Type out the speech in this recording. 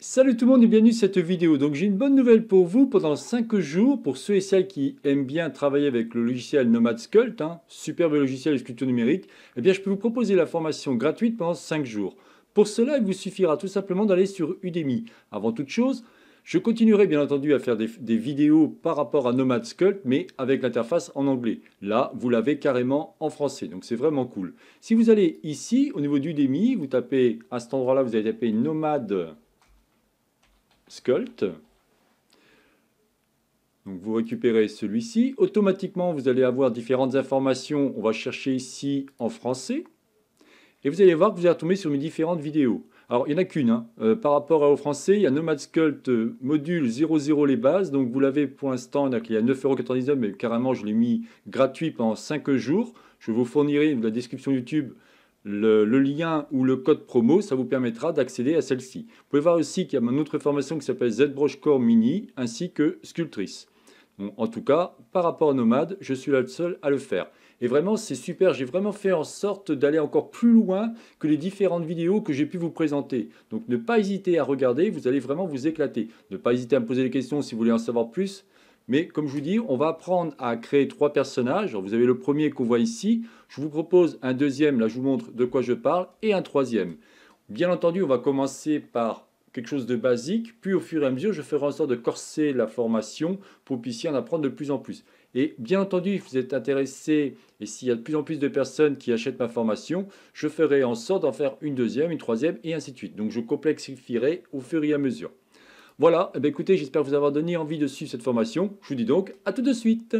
Salut tout le monde et bienvenue dans cette vidéo. Donc j'ai une bonne nouvelle pour vous. Pendant 5 jours, pour ceux et celles qui aiment bien travailler avec le logiciel Nomad Sculpt, hein, superbe logiciel de sculpture numérique, et eh bien je peux vous proposer la formation gratuite pendant 5 jours. Pour cela, il vous suffira tout simplement d'aller sur Udemy. Avant toute chose, je continuerai bien entendu à faire des, vidéos par rapport à Nomad Sculpt, mais avec l'interface en anglais. Là, vous l'avez carrément en français, donc c'est vraiment cool. Si vous allez ici, au niveau d'Udemy, vous tapez, à cet endroit-là, vous allez taper Nomad Sculpt. Donc vous récupérez celui-ci. Automatiquement, vous allez avoir différentes informations. On va chercher ici en français. Et vous allez voir que vous allez retomber sur mes différentes vidéos. Alors, il n'y en a qu'une. Hein. Euh, par rapport au français, il y a Nomad Sculpt euh, module 00 les bases. Donc, vous l'avez pour l'instant, il y a 9,99€, mais carrément, je l'ai mis gratuit pendant 5 jours. Je vous fournirai la description YouTube le, lien ou le code promo, ça vous permettra d'accéder à celle-ci. Vous pouvez voir aussi qu'il y a une autre formation qui s'appelle ZBrush Core Mini ainsi que Sculptrice. en tout cas, par rapport à Nomad, je suis là le seul à le faire. Et vraiment, c'est super. J'ai vraiment fait en sorte d'aller encore plus loin que les différentes vidéos que j'ai pu vous présenter. Donc, ne pas hésiter à regarder. Vous allez vraiment vous éclater. Ne pas hésiter à me poser des questions si vous voulez en savoir plus. Mais comme je vous dis, on va apprendre à créer trois personnages. vous avez le premier qu'on voit ici. Je vous propose un deuxième, là je vous montre de quoi je parle, et un troisième. Bien entendu, on va commencer par quelque chose de basique, puis au fur et à mesure, je ferai en sorte de corser la formation pour que vous puissiez en apprendre de plus en plus. Et bien entendu, si vous êtes intéressé et s'il y a de plus en plus de personnes qui achètent ma formation, je ferai en sorte d'en faire une deuxième, une troisième et ainsi de suite. Donc je complexifierai au fur et à mesure. Voilà, eh ben, écoutez, j'espère vous avoir donné envie de suivre cette formation. Je vous dis donc à tout de suite.